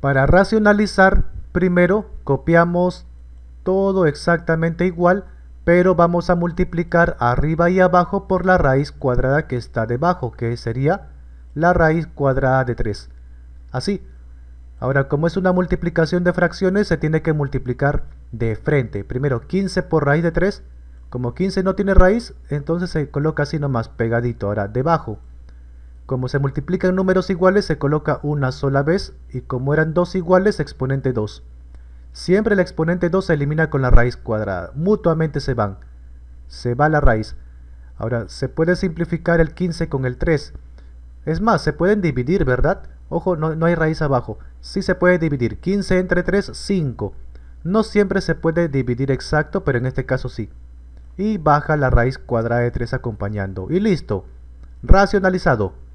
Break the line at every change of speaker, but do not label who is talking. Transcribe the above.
Para racionalizar, primero copiamos todo exactamente igual, pero vamos a multiplicar arriba y abajo por la raíz cuadrada que está debajo, que sería la raíz cuadrada de 3. Así. Ahora, como es una multiplicación de fracciones, se tiene que multiplicar de frente. Primero 15 por raíz de 3. Como 15 no tiene raíz, entonces se coloca así nomás pegadito. Ahora, debajo como se multiplican números iguales se coloca una sola vez y como eran dos iguales exponente 2. Siempre el exponente 2 se elimina con la raíz cuadrada, mutuamente se van. Se va la raíz. Ahora, se puede simplificar el 15 con el 3. Es más, se pueden dividir, ¿verdad? Ojo, no, hay raíz abajo. Sí se puede dividir. 15 entre 3, 5. No siempre se puede dividir exacto, pero en este caso sí. Y baja la raíz cuadrada de 3 acompañando. Y listo. Racionalizado.